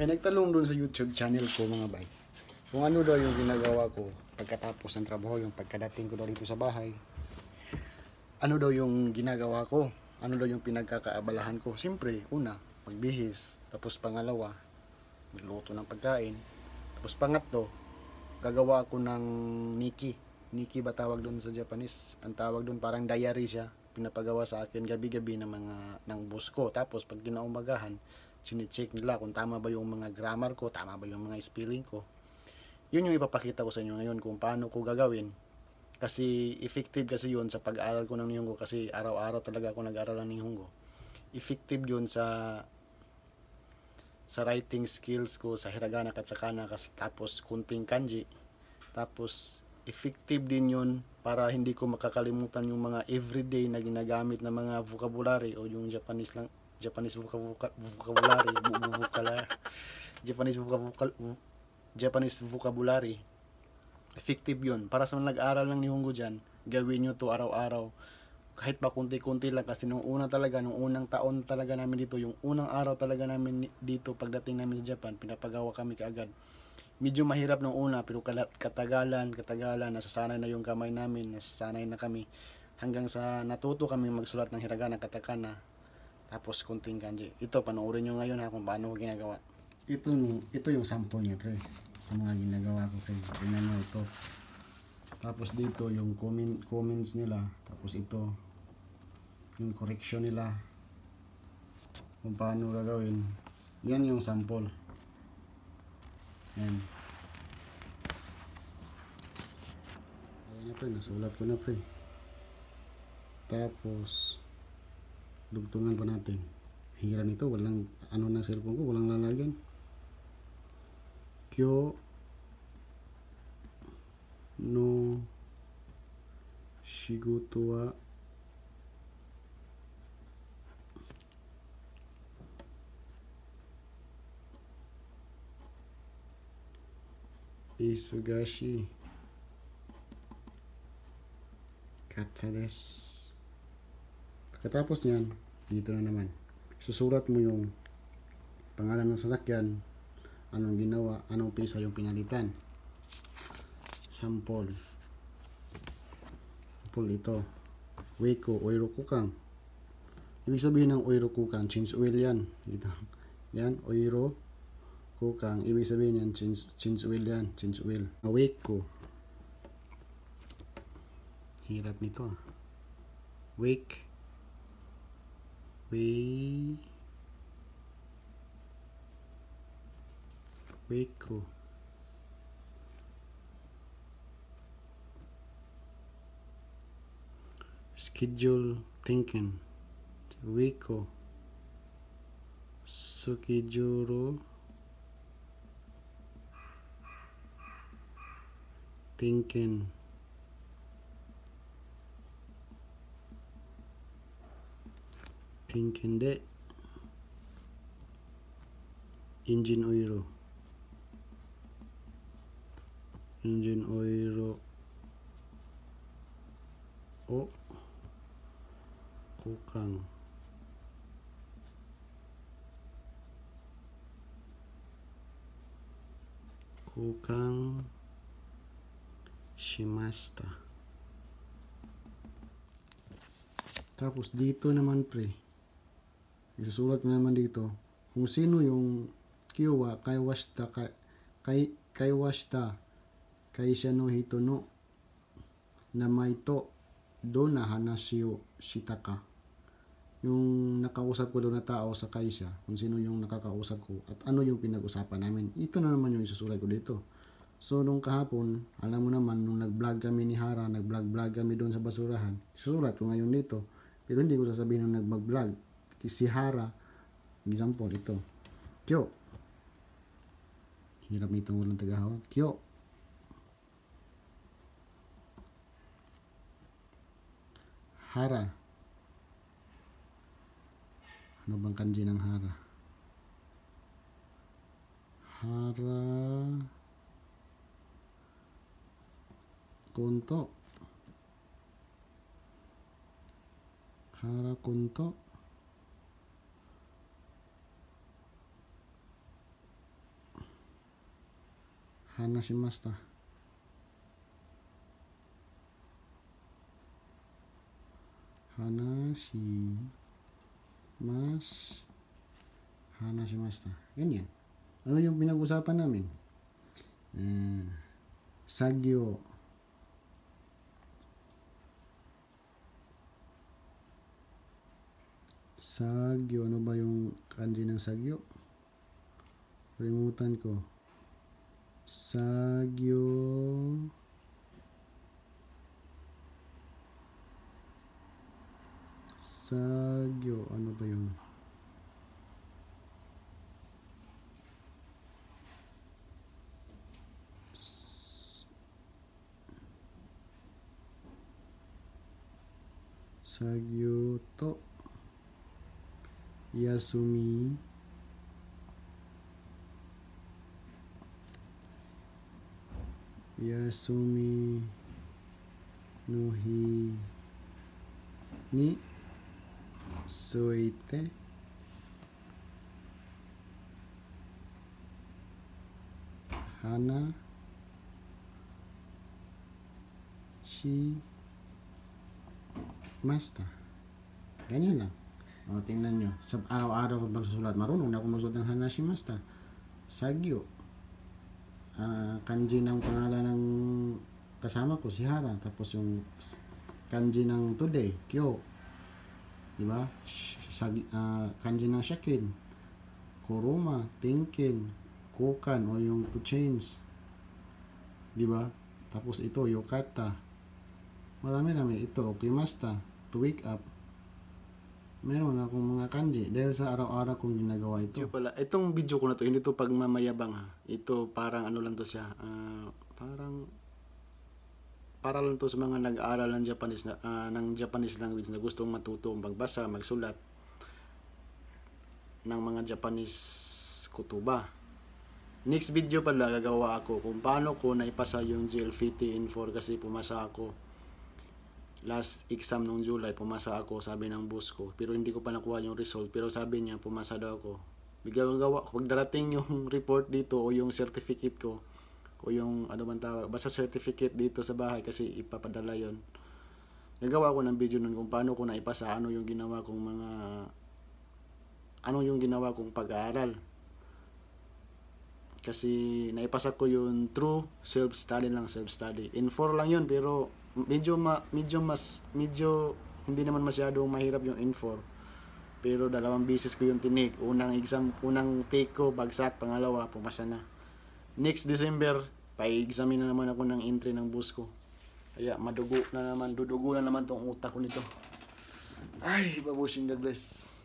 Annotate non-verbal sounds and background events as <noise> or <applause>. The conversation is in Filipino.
May nagtalong dun sa YouTube channel ko mga bay. Kung ano daw yung ginagawa ko pagkatapos ng trabaho, yung pagkadating ko daw dito sa bahay. Ano daw yung ginagawa ko? Ano daw yung pinagkakaabalahan ko? Siyempre, una, magbihis. Tapos pangalawa, magluto ng pagkain. Tapos pangatlo, gagawa ako ng Niki. Niki ba tawag doon sa Japanese? Ang tawag doon parang diary siya. Pinapagawa sa akin gabi-gabi ng mga ng boss ko. Tapos pag ginaumagahan, Sinicheck nila kung tama ba yung mga grammar ko, tama ba yung mga spelling ko. Yun yung ipapakita ko sa inyo ngayon kung paano ko gagawin. Kasi effective kasi yun sa pag-aaral ko ng Nihongo kasi araw-araw talaga ako nag-aaral ng Nihongo. Effective yun sa sa writing skills ko sa hiragana katakana tapos kunting kanji tapos effective din yun para hindi ko makakalimutan yung mga everyday na ginagamit na mga vocabulary o yung Japanese lang Japanese vocabulary, vocabulary, Japanese vocabulary, Japanese vocabulary. Effective yun. Para sa mga nag-aaral ng Nihongo diyan. gawin niyo to araw-araw. Kahit pa konti-konti lang kasi nung una talaga, nung unang taon talaga namin dito, yung unang araw talaga namin dito pagdating namin sa Japan, pinapagawa kami kaagad. Medyo mahirap nung una pero katagalan, katagalan, nasasanay na yung kamay namin, nasasanay na kami hanggang sa natuto kami magsulat ng hiragana katakana tapos kunting kanji. Ito, panoorin nyo ngayon ha kung paano ko ginagawa. Ito, ito yung sample niya pre. Sa mga ginagawa ko pre. Tingnan nyo ito. Tapos dito yung comment, comments nila. Tapos ito. Yung correction nila. Kung paano gagawin. Yan yung sample. Yan. Ayan na pre. Nasulat ko na pre. Tapos dugtungan pa natin hiran ito walang ano na cellphone ko walang lalagyan kyo no shigoto wa isugashi kata desu Katapos niyan, dito na naman. Susulat mo yung pangalan ng sasakyan, anong ginawa, anong pisa yung pinalitan. Sample. Sample ito. Weko, Oiro Kukang. Ibig sabihin ng Oiro Kukang, change oil yan. Dito. Yan, Oiro Kukang. Ibig sabihin yan, change, change oil yan. Change oil. Weko. Hirap nito ah. Wake Wiko, Weko schedule thinking Weko sukijuru, thinking Pinkinde Engine oiro Engine oiro o kukang kukang shimasta tapos dito naman pre Isusulat naman dito kung sino yung kiwa kay washta kay kay, washta kay siya no hito no na may to do na hanashiyo shitaka yung nakausap ko doon na tao sa kaisa kung sino yung nakakausap ko at ano yung pinag-usapan namin ito na naman yung isusulat ko dito so nung kahapon alam mo naman nung nag vlog kami ni Hara nag vlog vlog kami doon sa basurahan isusulat ko ngayon dito pero hindi ko sasabihin na nag vlog Kisihara example ito kyo hirap itong walang tagahawa kyo hara ano bang kanji hara hara kunto hara kunto 話しました。話します話しました ganyan ano yung pinag-usapan namin eh, sagyo sagyo ano ba yung kanji ng sagyo remutan ko Sagyo Sagyo ano ba 'yun? Sagyo to Yasumi Yasumi Nuhi Ni Soite Hana Shi Master Ganyan lang o, tingnan nyo. Sa araw-araw ko magsusulat. Marunong na ako magsulat ng Hanashi Master. Sagyo uh, kanji ng pangalan ng kasama ko si Hara tapos yung kanji ng today Kyo di ba uh, ah, kanji ng Shakin Kuruma Tinkin Kukan o yung to change di ba tapos ito Yokata marami rami ito Okimasta to wake up meron akong mga kanji dahil sa araw-araw kong ginagawa ito. Ito pala, itong video ko na to, hindi to pagmamayabang ha. Ito parang ano lang to siya, uh, parang para lang to sa mga nag-aaral ng Japanese na, uh, ng Japanese language na gustong matuto magbasa, magsulat ng mga Japanese kutuba. Next video pala gagawa ako kung paano ko naipasa yung GLFT in 4 kasi pumasa ako last exam noong July, pumasa ako, sabi ng boss ko. Pero hindi ko pa nakuha yung result. Pero sabi niya, pumasa daw ako. Bigagawa, pag darating yung <laughs> report dito o yung certificate ko, o yung ano man tawag, basta certificate dito sa bahay kasi ipapadala yon Nagawa ko ng video nun kung paano ko naipasa, ano yung ginawa kong mga, ano yung ginawa kong pag-aaral. Kasi naipasa ko yung true self-study lang, self-study. In 4 lang yun, pero medyo ma, medyo mas medyo hindi naman masyadong mahirap yung N4 pero dalawang beses ko yung tinik unang exam unang take ko bagsak pangalawa pumasa na next December pa-examine na naman ako ng entry ng bus ko kaya madugo na naman dudugo na naman tong utak ko nito ay babushing God bless